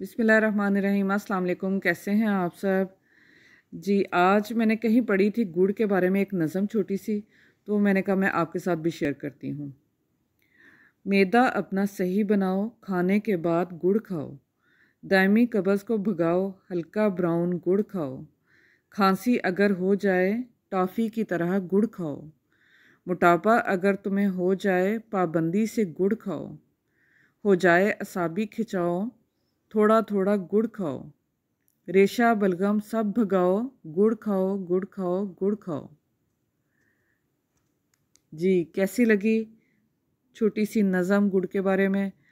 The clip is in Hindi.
बिसमीम अल्लाम कैसे हैं आप सब जी आज मैंने कहीं पढ़ी थी गुड़ के बारे में एक नज़म छोटी सी तो मैंने कहा मैं आपके साथ भी शेयर करती हूँ मैदा अपना सही बनाओ खाने के बाद गुड़ खाओ दायमी कब्ज़ को भगाओ हल्का ब्राउन गुड़ खाओ खांसी अगर हो जाए टॉफ़ी की तरह गुड़ खाओ मोटापा अगर तुम्हें हो जाए पाबंदी से गुड़ खाओ हो जाए असाबी खिंचाओ थोड़ा थोड़ा गुड़ खाओ रेशा बलगम सब भगाओ गुड़ खाओ गुड़ खाओ गुड़ खाओ जी कैसी लगी छोटी सी नज़म गुड़ के बारे में